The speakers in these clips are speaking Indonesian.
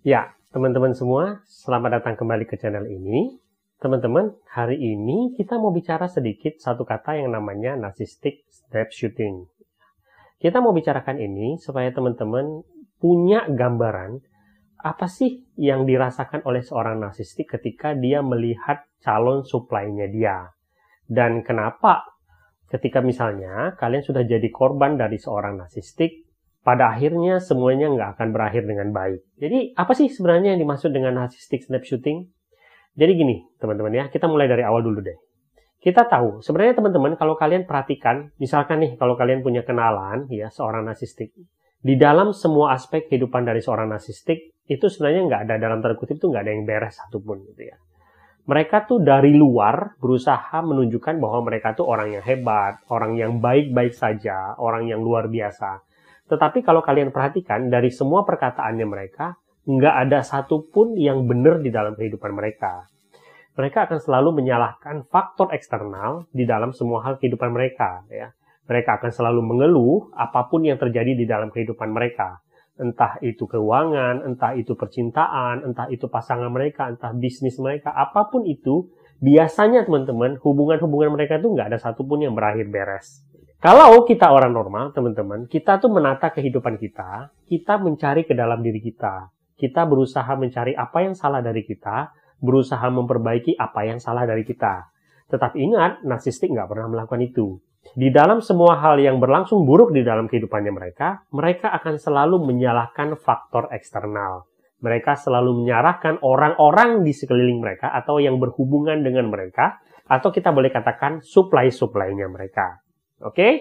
Ya, teman-teman semua, selamat datang kembali ke channel ini. Teman-teman, hari ini kita mau bicara sedikit satu kata yang namanya narcissistic step shooting. Kita mau bicarakan ini supaya teman-teman punya gambaran apa sih yang dirasakan oleh seorang narsistik ketika dia melihat calon suplainya dia. Dan kenapa ketika misalnya kalian sudah jadi korban dari seorang narsistik pada akhirnya semuanya nggak akan berakhir dengan baik. Jadi apa sih sebenarnya yang dimaksud dengan narcissistic snapshooting? Jadi gini teman-teman ya, kita mulai dari awal dulu deh. Kita tahu sebenarnya teman-teman kalau kalian perhatikan, misalkan nih kalau kalian punya kenalan ya seorang narsistik, di dalam semua aspek kehidupan dari seorang narsistik itu sebenarnya nggak ada dalam tanda kutip itu nggak ada yang beres satupun gitu ya. Mereka tuh dari luar berusaha menunjukkan bahwa mereka tuh orang yang hebat, orang yang baik-baik saja, orang yang luar biasa. Tetapi kalau kalian perhatikan dari semua perkataannya mereka, nggak ada satupun yang benar di dalam kehidupan mereka. Mereka akan selalu menyalahkan faktor eksternal di dalam semua hal kehidupan mereka. Ya. Mereka akan selalu mengeluh apapun yang terjadi di dalam kehidupan mereka. Entah itu keuangan, entah itu percintaan, entah itu pasangan mereka, entah bisnis mereka, apapun itu, biasanya teman-teman hubungan-hubungan mereka itu nggak ada satupun yang berakhir beres kalau kita orang normal, teman-teman, kita tuh menata kehidupan kita, kita mencari ke dalam diri kita. Kita berusaha mencari apa yang salah dari kita, berusaha memperbaiki apa yang salah dari kita. Tetap ingat, narsistik nggak pernah melakukan itu. Di dalam semua hal yang berlangsung buruk di dalam kehidupannya mereka, mereka akan selalu menyalahkan faktor eksternal. Mereka selalu menyalahkan orang-orang di sekeliling mereka atau yang berhubungan dengan mereka, atau kita boleh katakan supply-supply-nya mereka. Oke? Okay?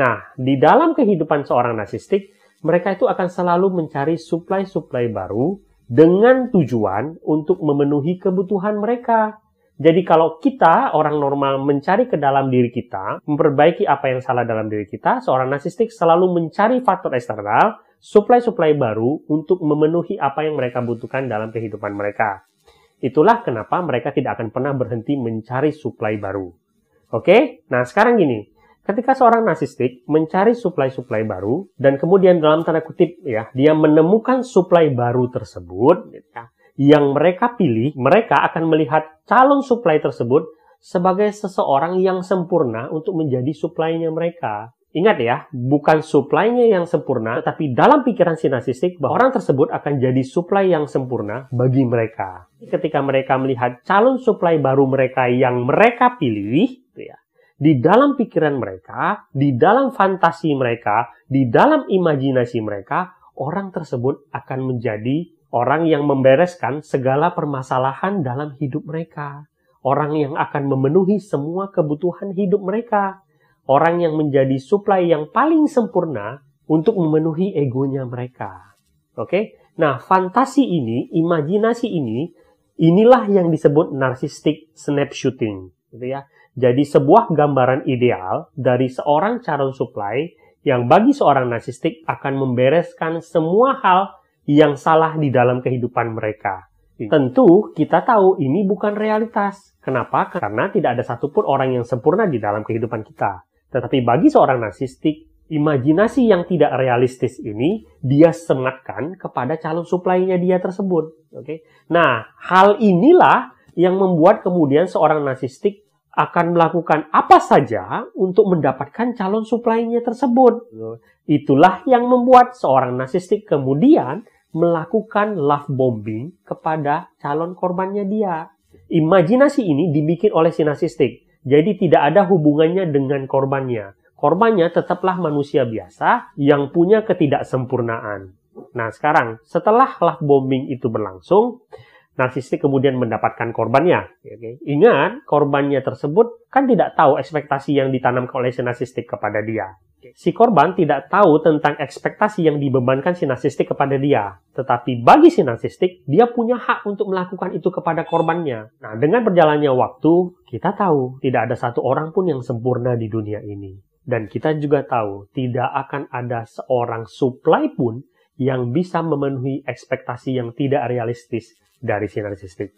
Nah, di dalam kehidupan seorang narsistik, mereka itu akan selalu mencari suplai-suplai baru dengan tujuan untuk memenuhi kebutuhan mereka. Jadi kalau kita, orang normal, mencari ke dalam diri kita, memperbaiki apa yang salah dalam diri kita, seorang narsistik selalu mencari faktor eksternal, suplai-suplai baru untuk memenuhi apa yang mereka butuhkan dalam kehidupan mereka. Itulah kenapa mereka tidak akan pernah berhenti mencari suplai baru. Oke? Nah, sekarang gini, Ketika seorang narsistik mencari suplai-suplai baru dan kemudian dalam tanda kutip ya, dia menemukan suplai baru tersebut ya, yang mereka pilih, mereka akan melihat calon suplai tersebut sebagai seseorang yang sempurna untuk menjadi suplainya mereka. Ingat ya, bukan suplainya yang sempurna, tapi dalam pikiran si narsistik bahwa orang tersebut akan jadi suplai yang sempurna bagi mereka. Ketika mereka melihat calon suplai baru mereka yang mereka pilih, di dalam pikiran mereka, di dalam fantasi mereka, di dalam imajinasi mereka, orang tersebut akan menjadi orang yang membereskan segala permasalahan dalam hidup mereka, orang yang akan memenuhi semua kebutuhan hidup mereka, orang yang menjadi suplai yang paling sempurna untuk memenuhi egonya mereka. Oke, okay? nah fantasi ini, imajinasi ini, inilah yang disebut narcissistic snapshooting gitu ya. Jadi sebuah gambaran ideal dari seorang calon supply yang bagi seorang narsistik akan membereskan semua hal yang salah di dalam kehidupan mereka. Hmm. Tentu kita tahu ini bukan realitas. Kenapa? Karena tidak ada satupun orang yang sempurna di dalam kehidupan kita. Tetapi bagi seorang narsistik, imajinasi yang tidak realistis ini dia sematkan kepada calon suplainya dia tersebut. Oke. Okay? Nah, hal inilah yang membuat kemudian seorang narsistik akan melakukan apa saja untuk mendapatkan calon suplainya tersebut. Itulah yang membuat seorang narsistik kemudian melakukan love bombing kepada calon korbannya dia. Imajinasi ini dibikin oleh si narsistik. Jadi tidak ada hubungannya dengan korbannya. Korbannya tetaplah manusia biasa yang punya ketidaksempurnaan. Nah sekarang setelah love bombing itu berlangsung, narsistik kemudian mendapatkan korbannya. Okay. Ingat, korbannya tersebut kan tidak tahu ekspektasi yang ditanam oleh si narsistik kepada dia. Si korban tidak tahu tentang ekspektasi yang dibebankan si narsistik kepada dia. Tetapi bagi si narsistik, dia punya hak untuk melakukan itu kepada korbannya. Nah, dengan berjalannya waktu, kita tahu tidak ada satu orang pun yang sempurna di dunia ini. Dan kita juga tahu tidak akan ada seorang supply pun yang bisa memenuhi ekspektasi yang tidak realistis dari sinar narsistik.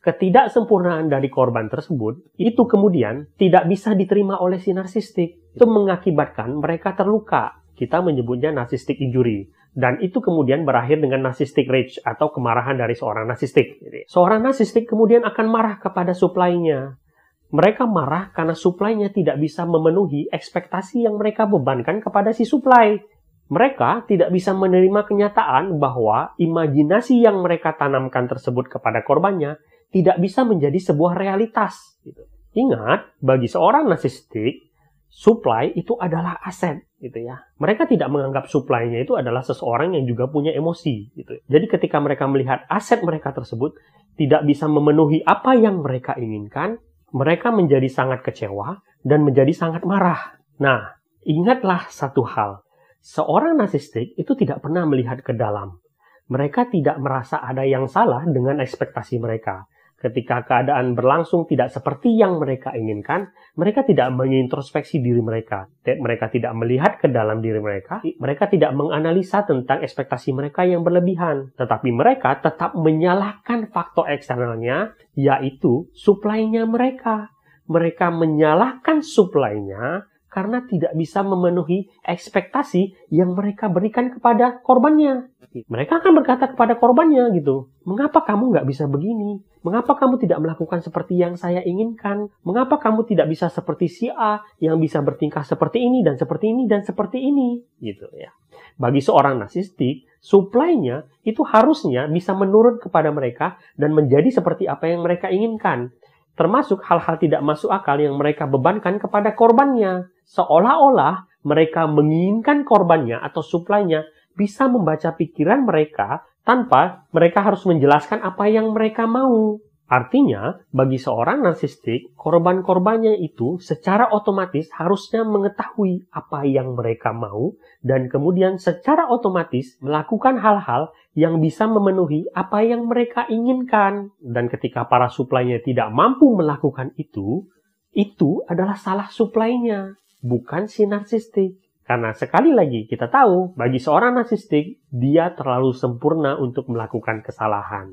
Ketidaksempurnaan dari korban tersebut itu kemudian tidak bisa diterima oleh sinar sistik. Itu mengakibatkan mereka terluka. Kita menyebutnya narsistik injury dan itu kemudian berakhir dengan narsistik rage atau kemarahan dari seorang narsistik. Seorang narsistik kemudian akan marah kepada suplainya. Mereka marah karena suplainya tidak bisa memenuhi ekspektasi yang mereka bebankan kepada si suplai mereka tidak bisa menerima kenyataan bahwa imajinasi yang mereka tanamkan tersebut kepada korbannya tidak bisa menjadi sebuah realitas. Gitu. Ingat, bagi seorang narsistik, supply itu adalah aset, gitu ya. Mereka tidak menganggap supply-nya itu adalah seseorang yang juga punya emosi, gitu. Jadi ketika mereka melihat aset mereka tersebut tidak bisa memenuhi apa yang mereka inginkan, mereka menjadi sangat kecewa dan menjadi sangat marah. Nah, ingatlah satu hal, Seorang narsistik itu tidak pernah melihat ke dalam. Mereka tidak merasa ada yang salah dengan ekspektasi mereka. Ketika keadaan berlangsung tidak seperti yang mereka inginkan, mereka tidak mengintrospeksi diri mereka. Mereka tidak melihat ke dalam diri mereka. Mereka tidak menganalisa tentang ekspektasi mereka yang berlebihan. Tetapi mereka tetap menyalahkan faktor eksternalnya, yaitu suplainya mereka. Mereka menyalahkan suplainya karena tidak bisa memenuhi ekspektasi yang mereka berikan kepada korbannya. Mereka akan berkata kepada korbannya gitu, mengapa kamu nggak bisa begini? Mengapa kamu tidak melakukan seperti yang saya inginkan? Mengapa kamu tidak bisa seperti si A yang bisa bertingkah seperti ini dan seperti ini dan seperti ini? Gitu ya. Bagi seorang narsistik, suplainya itu harusnya bisa menurun kepada mereka dan menjadi seperti apa yang mereka inginkan termasuk hal-hal tidak masuk akal yang mereka bebankan kepada korbannya seolah-olah mereka menginginkan korbannya atau suplainya bisa membaca pikiran mereka tanpa mereka harus menjelaskan apa yang mereka mau. Artinya, bagi seorang narsistik, korban-korbannya itu secara otomatis harusnya mengetahui apa yang mereka mau dan kemudian secara otomatis melakukan hal-hal yang bisa memenuhi apa yang mereka inginkan. Dan ketika para suplainya tidak mampu melakukan itu, itu adalah salah suplainya bukan si narsistik. Karena sekali lagi kita tahu, bagi seorang narsistik, dia terlalu sempurna untuk melakukan kesalahan.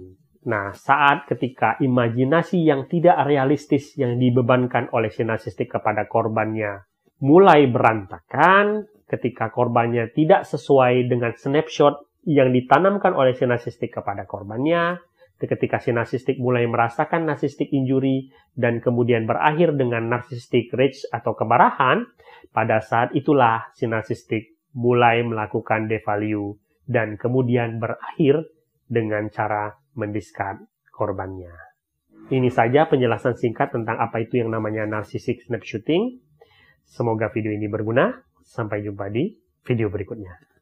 Nah, saat ketika imajinasi yang tidak realistis yang dibebankan oleh si narsistik kepada korbannya mulai berantakan, ketika korbannya tidak sesuai dengan snapshot yang ditanamkan oleh si narsistik kepada korbannya, ketika si narsistik mulai merasakan narsistik injuri dan kemudian berakhir dengan narsistik rage atau kemarahan, pada saat itulah si narsistik mulai melakukan devalue dan kemudian berakhir dengan cara mendiskard korbannya. Ini saja penjelasan singkat tentang apa itu yang namanya narcissistic snapshooting. Semoga video ini berguna. Sampai jumpa di video berikutnya.